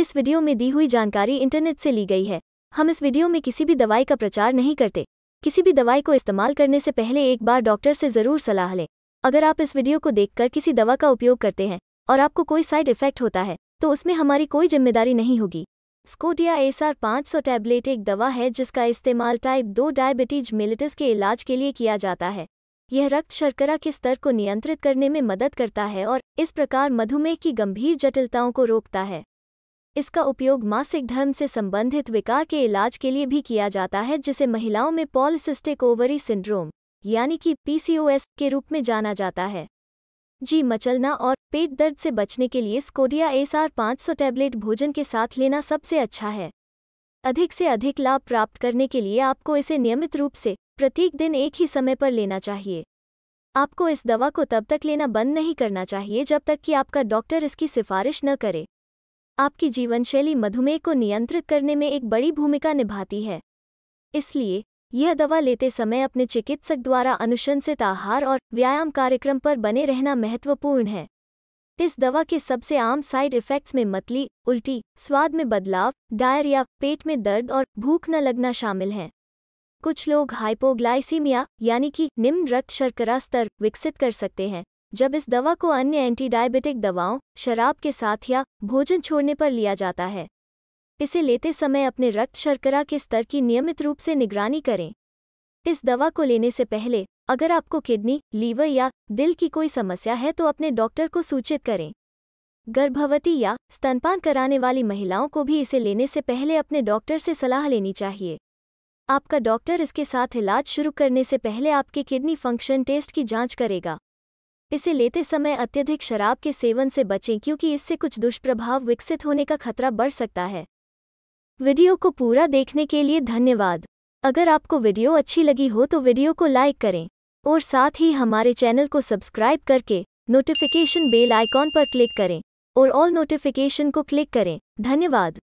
इस वीडियो में दी हुई जानकारी इंटरनेट से ली गई है हम इस वीडियो में किसी भी दवाई का प्रचार नहीं करते किसी भी दवाई को इस्तेमाल करने से पहले एक बार डॉक्टर से ज़रूर सलाह लें अगर आप इस वीडियो को देखकर किसी दवा का उपयोग करते हैं और आपको कोई साइड इफेक्ट होता है तो उसमें हमारी कोई जिम्मेदारी नहीं होगी स्कोटिया एसआर 500 पाँच सौ टैबलेट एक दवा है जिसका इस्तेमाल टाइप दो डायबिटीज मिलिटिस के इलाज के लिए किया जाता है यह रक्त शर्करा के स्तर को नियंत्रित करने में मदद करता है और इस प्रकार मधुमेह की गंभीर जटिलताओं को रोकता है इसका उपयोग मासिक धर्म से संबंधित विकार के इलाज के लिए भी किया जाता है जिसे महिलाओं में पॉलिसिस्टिक ओवरी सिंड्रोम यानी कि पीसीओएस के रूप में जाना जाता है जी मचलना और पेट दर्द से बचने के लिए स्कोडिया एसआर 500 पाँच सौ टैबलेट भोजन के साथ लेना सबसे अच्छा है अधिक से अधिक लाभ प्राप्त करने के लिए आपको इसे नियमित रूप से प्रत्येक दिन एक ही समय पर लेना चाहिए आपको इस दवा को तब तक लेना बंद नहीं करना चाहिए जब तक कि आपका डॉक्टर इसकी सिफारिश न करे आपकी जीवनशैली मधुमेह को नियंत्रित करने में एक बड़ी भूमिका निभाती है इसलिए यह दवा लेते समय अपने चिकित्सक द्वारा अनुशंसित आहार और व्यायाम कार्यक्रम पर बने रहना महत्वपूर्ण है इस दवा के सबसे आम साइड इफ़ेक्ट्स में मतली उल्टी स्वाद में बदलाव डायरिया पेट में दर्द और भूख न लगना शामिल हैं कुछ लोग हाइपोग्लाइसीमिया यानी कि निम्न रक्त शर्करा स्तर विकसित कर सकते हैं जब इस दवा को अन्य एंटी डायबिटिक दवाओं शराब के साथ या भोजन छोड़ने पर लिया जाता है इसे लेते समय अपने रक्त शर्करा के स्तर की नियमित रूप से निगरानी करें इस दवा को लेने से पहले अगर आपको किडनी लीवर या दिल की कोई समस्या है तो अपने डॉक्टर को सूचित करें गर्भवती या स्तनपान कराने वाली महिलाओं को भी इसे लेने से पहले अपने डॉक्टर से सलाह लेनी चाहिए आपका डॉक्टर इसके साथ इलाज शुरू करने से पहले आपके किडनी फंक्शन टेस्ट की जांच करेगा इसे लेते समय अत्यधिक शराब के सेवन से बचें क्योंकि इससे कुछ दुष्प्रभाव विकसित होने का खतरा बढ़ सकता है वीडियो को पूरा देखने के लिए धन्यवाद अगर आपको वीडियो अच्छी लगी हो तो वीडियो को लाइक करें और साथ ही हमारे चैनल को सब्सक्राइब करके नोटिफिकेशन बेल आइकॉन पर क्लिक करें और ऑल नोटिफिकेशन को क्लिक करें धन्यवाद